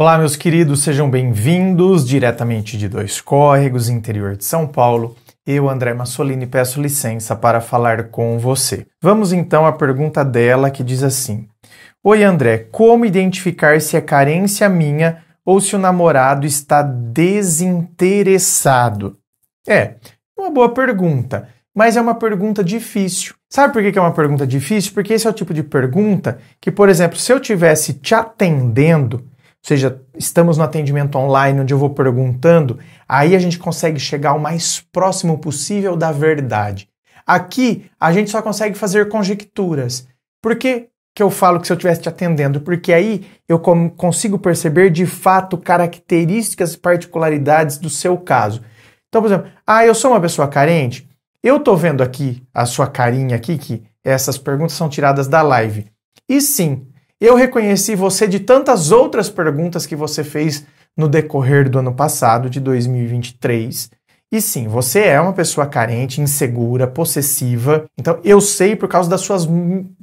Olá, meus queridos, sejam bem-vindos diretamente de Dois Córregos, interior de São Paulo. Eu, André Massolini, peço licença para falar com você. Vamos então à pergunta dela que diz assim: Oi, André, como identificar se é carência minha ou se o namorado está desinteressado? É, uma boa pergunta, mas é uma pergunta difícil. Sabe por que é uma pergunta difícil? Porque esse é o tipo de pergunta que, por exemplo, se eu tivesse te atendendo, ou seja, estamos no atendimento online onde eu vou perguntando, aí a gente consegue chegar o mais próximo possível da verdade. Aqui a gente só consegue fazer conjecturas. Por que, que eu falo que se eu estivesse te atendendo? Porque aí eu consigo perceber de fato características e particularidades do seu caso. Então, por exemplo, ah, eu sou uma pessoa carente? Eu tô vendo aqui a sua carinha aqui, que essas perguntas são tiradas da live. E sim, eu reconheci você de tantas outras perguntas que você fez no decorrer do ano passado, de 2023. E sim, você é uma pessoa carente, insegura, possessiva. Então eu sei por causa das suas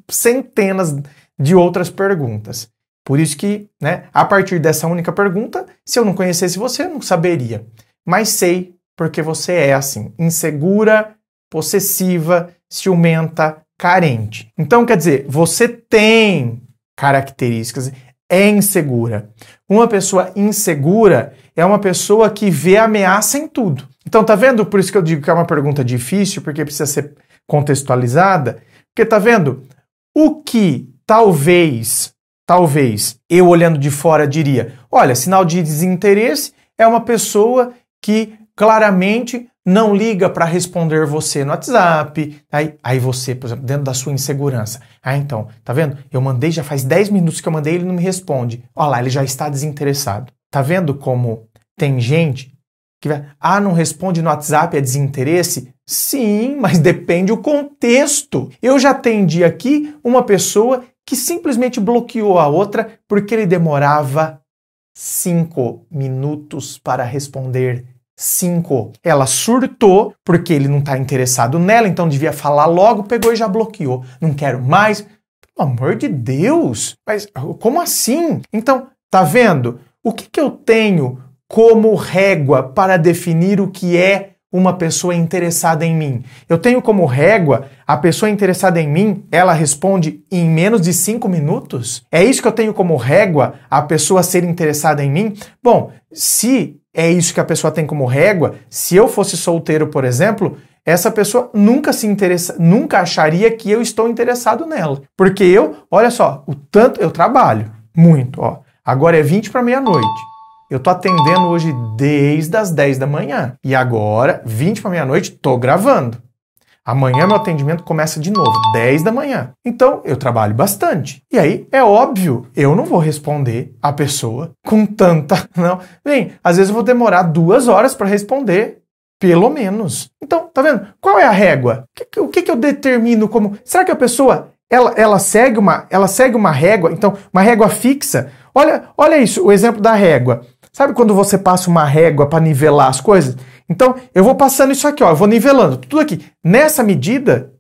centenas de outras perguntas. Por isso que, né, a partir dessa única pergunta, se eu não conhecesse você, eu não saberia. Mas sei porque você é assim, insegura, possessiva, ciumenta, carente. Então quer dizer, você tem características, é insegura. Uma pessoa insegura é uma pessoa que vê ameaça em tudo. Então, tá vendo? Por isso que eu digo que é uma pergunta difícil, porque precisa ser contextualizada. Porque tá vendo? O que talvez, talvez eu olhando de fora diria: olha, sinal de desinteresse é uma pessoa que claramente não liga para responder você no WhatsApp. Aí, aí você, por exemplo, dentro da sua insegurança. Ah, então, tá vendo? Eu mandei, já faz 10 minutos que eu mandei, ele não me responde. Olha lá, ele já está desinteressado. Tá vendo como tem gente que vai. Ah, não responde no WhatsApp, é desinteresse? Sim, mas depende o contexto. Eu já atendi aqui uma pessoa que simplesmente bloqueou a outra porque ele demorava cinco minutos para responder 5. Ela surtou porque ele não está interessado nela, então devia falar logo, pegou e já bloqueou. Não quero mais. Pelo amor de Deus! Mas ah, como assim? Então, tá vendo? O que, que eu tenho como régua para definir o que é uma pessoa interessada em mim? Eu tenho como régua a pessoa interessada em mim, ela responde em menos de 5 minutos? É isso que eu tenho como régua a pessoa ser interessada em mim? Bom, se é isso que a pessoa tem como régua, se eu fosse solteiro, por exemplo, essa pessoa nunca se interessa, nunca acharia que eu estou interessado nela. Porque eu, olha só, o tanto eu trabalho muito, ó. Agora é 20 para meia-noite. Eu tô atendendo hoje desde as 10 da manhã. E agora, 20 para meia-noite, tô gravando. Amanhã meu atendimento começa de novo, 10 da manhã. Então eu trabalho bastante. E aí é óbvio, eu não vou responder a pessoa com tanta. Não. Bem, às vezes eu vou demorar duas horas para responder. Pelo menos. Então, tá vendo? Qual é a régua? O que, que eu determino como. Será que a pessoa ela, ela, segue uma, ela segue uma régua, então, uma régua fixa? Olha, olha isso, o exemplo da régua. Sabe quando você passa uma régua para nivelar as coisas? Então, eu vou passando isso aqui, ó, eu vou nivelando tudo aqui. Nessa medida,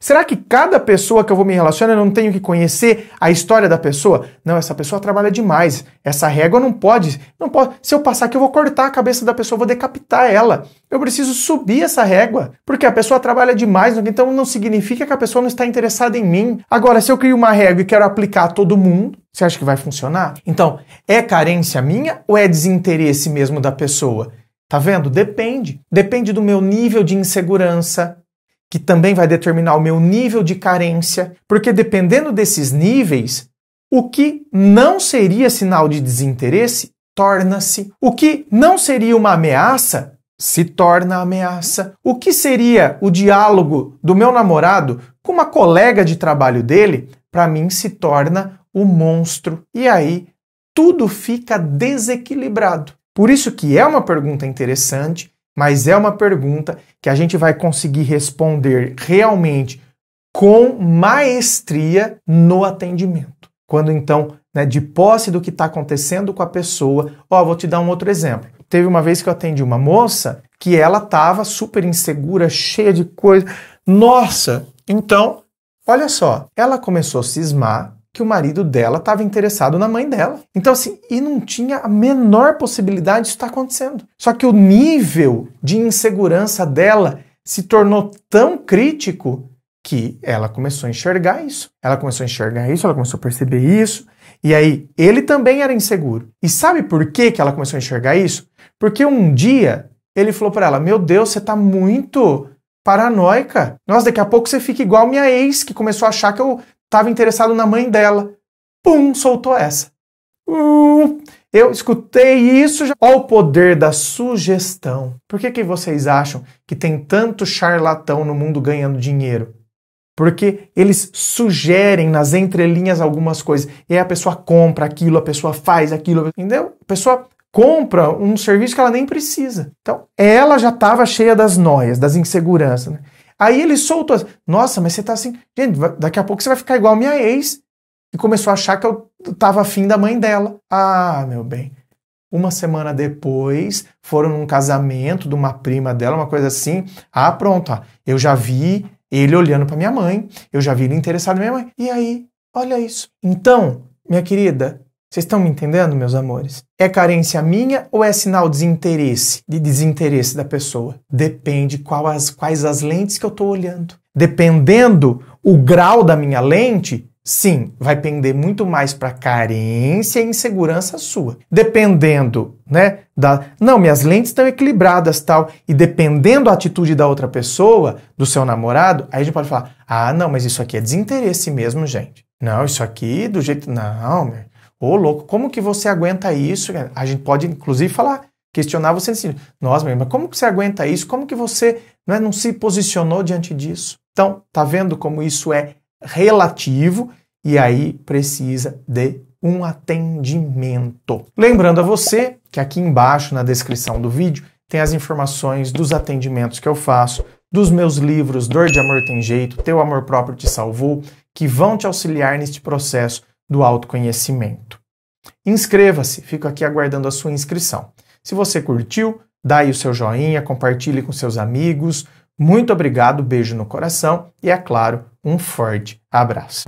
será que cada pessoa que eu vou me relacionar eu não tenho que conhecer a história da pessoa? Não, essa pessoa trabalha demais. Essa régua não pode, não pode. Se eu passar aqui, eu vou cortar a cabeça da pessoa, vou decapitar ela. Eu preciso subir essa régua, porque a pessoa trabalha demais, então não significa que a pessoa não está interessada em mim. Agora, se eu crio uma régua e quero aplicar a todo mundo, você acha que vai funcionar? Então, é carência minha ou é desinteresse mesmo da pessoa? Tá vendo? Depende. Depende do meu nível de insegurança, que também vai determinar o meu nível de carência, porque dependendo desses níveis, o que não seria sinal de desinteresse torna-se. O que não seria uma ameaça se torna ameaça. O que seria o diálogo do meu namorado com uma colega de trabalho dele, para mim se torna o monstro, e aí tudo fica desequilibrado. Por isso que é uma pergunta interessante, mas é uma pergunta que a gente vai conseguir responder realmente com maestria no atendimento. Quando então, né, de posse do que está acontecendo com a pessoa, ó, vou te dar um outro exemplo. Teve uma vez que eu atendi uma moça que ela estava super insegura, cheia de coisa. Nossa! Então, olha só, ela começou a cismar que o marido dela estava interessado na mãe dela. Então, assim, e não tinha a menor possibilidade disso estar tá acontecendo. Só que o nível de insegurança dela se tornou tão crítico que ela começou a enxergar isso. Ela começou a enxergar isso, ela começou a perceber isso. E aí, ele também era inseguro. E sabe por que, que ela começou a enxergar isso? Porque um dia ele falou para ela: Meu Deus, você está muito paranoica. Nossa, daqui a pouco você fica igual minha ex, que começou a achar que eu estava interessado na mãe dela. Pum, soltou essa. Uh, eu escutei isso. Já... Olha o poder da sugestão. Por que, que vocês acham que tem tanto charlatão no mundo ganhando dinheiro? Porque eles sugerem nas entrelinhas algumas coisas. E é, aí a pessoa compra aquilo, a pessoa faz aquilo, entendeu? A pessoa compra um serviço que ela nem precisa. Então, ela já estava cheia das noias, das inseguranças. Né? Aí ele soltou assim, nossa, mas você tá assim, gente, daqui a pouco você vai ficar igual a minha ex. E começou a achar que eu tava afim da mãe dela. Ah, meu bem. Uma semana depois, foram num casamento de uma prima dela, uma coisa assim. Ah, pronto, ó, eu já vi ele olhando para minha mãe, eu já vi ele interessado na minha mãe. E aí, olha isso. Então, minha querida, vocês estão me entendendo, meus amores? É carência minha ou é sinal de desinteresse, de desinteresse da pessoa? Depende qual as, quais as lentes que eu estou olhando. Dependendo o grau da minha lente, Sim, vai pender muito mais para carência e insegurança sua. Dependendo, né, da, não, minhas lentes estão equilibradas, tal, e dependendo a atitude da outra pessoa, do seu namorado, aí a gente pode falar: "Ah, não, mas isso aqui é desinteresse mesmo, gente. Não, isso aqui do jeito não, Ô, oh, louco, como que você aguenta isso? A gente pode, inclusive, falar, questionar você assim, nossa, mas como que você aguenta isso? Como que você não, né, não se posicionou diante disso? Então, tá vendo como isso é relativo e aí precisa de um atendimento. Lembrando a você que aqui embaixo na descrição do vídeo tem as informações dos atendimentos que eu faço, dos meus livros Dor de Amor Tem Jeito, Teu Amor Próprio Te Salvou, que vão te auxiliar neste processo do autoconhecimento. Inscreva-se, fico aqui aguardando a sua inscrição. Se você curtiu, dá aí o seu joinha, compartilhe com seus amigos. Muito obrigado, beijo no coração e, é claro, um forte abraço.